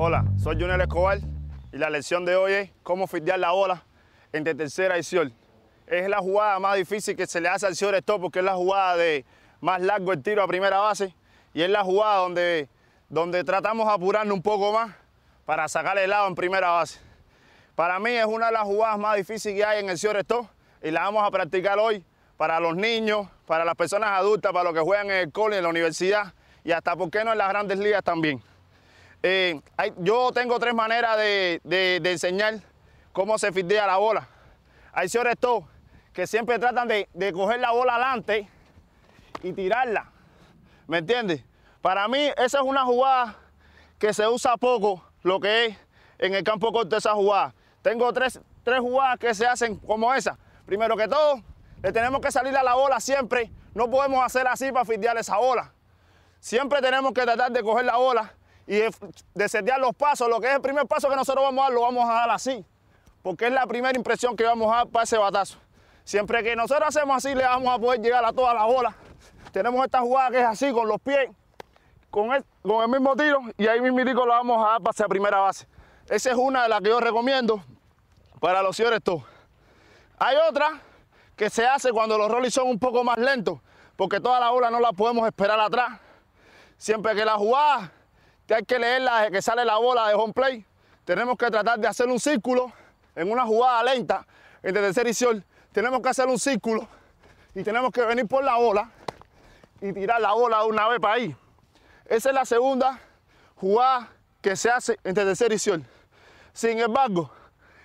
Hola, soy Junior Escobar y la lección de hoy es cómo fidear la bola entre tercera y short. Es la jugada más difícil que se le hace al Señor stop porque es la jugada de más largo el tiro a primera base y es la jugada donde, donde tratamos de apurarnos un poco más para sacar el lado en primera base. Para mí es una de las jugadas más difíciles que hay en el Señor stop y la vamos a practicar hoy para los niños, para las personas adultas, para los que juegan en el cole, en la universidad y hasta, ¿por qué no en las grandes ligas también? Eh, yo tengo tres maneras de, enseñar cómo se fildea la bola. Hay señores todos que siempre tratan de, coger la bola adelante y tirarla. ¿Me entiendes? Para mí esa es una jugada que se usa poco, lo que es en el campo corto esa jugada. Tengo tres, tres jugadas que se hacen como esa. Primero que todo, le tenemos que salir a la bola siempre. No podemos hacer así para fildear esa bola. Siempre tenemos que tratar de coger la bola y de los pasos, lo que es el primer paso que nosotros vamos a dar, lo vamos a dar así, porque es la primera impresión que vamos a dar para ese batazo. Siempre que nosotros hacemos así, le vamos a poder llegar a todas las bolas. Tenemos esta jugada que es así, con los pies, con el, con el mismo tiro, y ahí mismo lo vamos a dar para esa primera base. Esa es una de las que yo recomiendo para los señores todos. Hay otra que se hace cuando los rolls son un poco más lentos, porque toda la bola no la podemos esperar atrás. Siempre que la jugada hay que leer la que sale la bola de home play. Tenemos que tratar de hacer un círculo en una jugada lenta entre tercer y sol. Tenemos que hacer un círculo y tenemos que venir por la bola y tirar la bola de una vez para ahí. Esa es la segunda jugada que se hace entre tercer y sol. Sin embargo,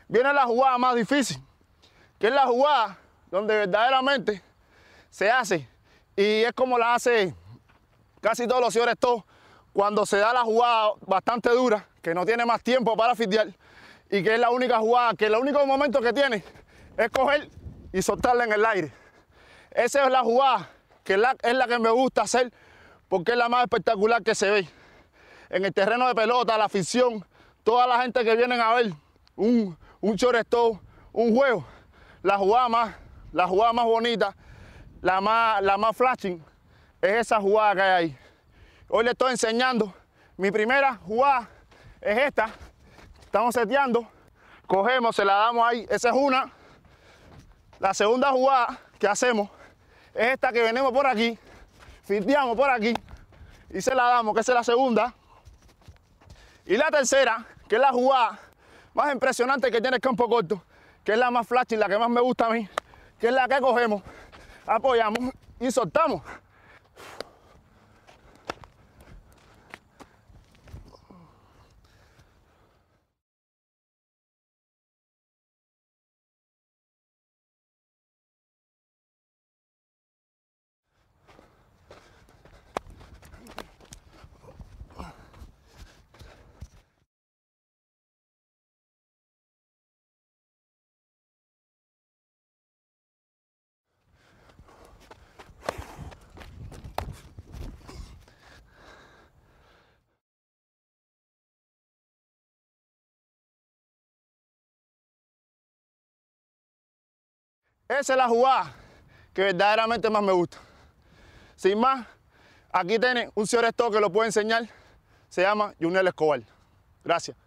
viene la jugada más difícil, que es la jugada donde verdaderamente se hace y es como la hace casi todos los señores todos cuando se da la jugada bastante dura, que no tiene más tiempo para fidear, y que es la única jugada, que el único momento que tiene es coger y soltarla en el aire. Esa es la jugada que es la, que me gusta hacer porque es la más espectacular que se ve. En el terreno de pelota, la afición, toda la gente que viene a ver un, un un juego, la jugada más, la jugada más bonita, la más, la más flashing, es esa jugada que hay ahí. Hoy le estoy enseñando. Mi primera jugada es esta. Estamos seteando. Cogemos, se la damos ahí. Esa es una. La segunda jugada que hacemos es esta que venimos por aquí. Filteamos por aquí. Y se la damos, que es la segunda. Y la tercera, que es la jugada más impresionante que tiene el campo corto, que es la más flash y la que más me gusta a mí, que es la que cogemos, apoyamos y soltamos. Esa es la jugada que verdaderamente más me gusta. Sin más, aquí tiene un señor esto que lo puede enseñar. Se llama Junel Escobar. Gracias.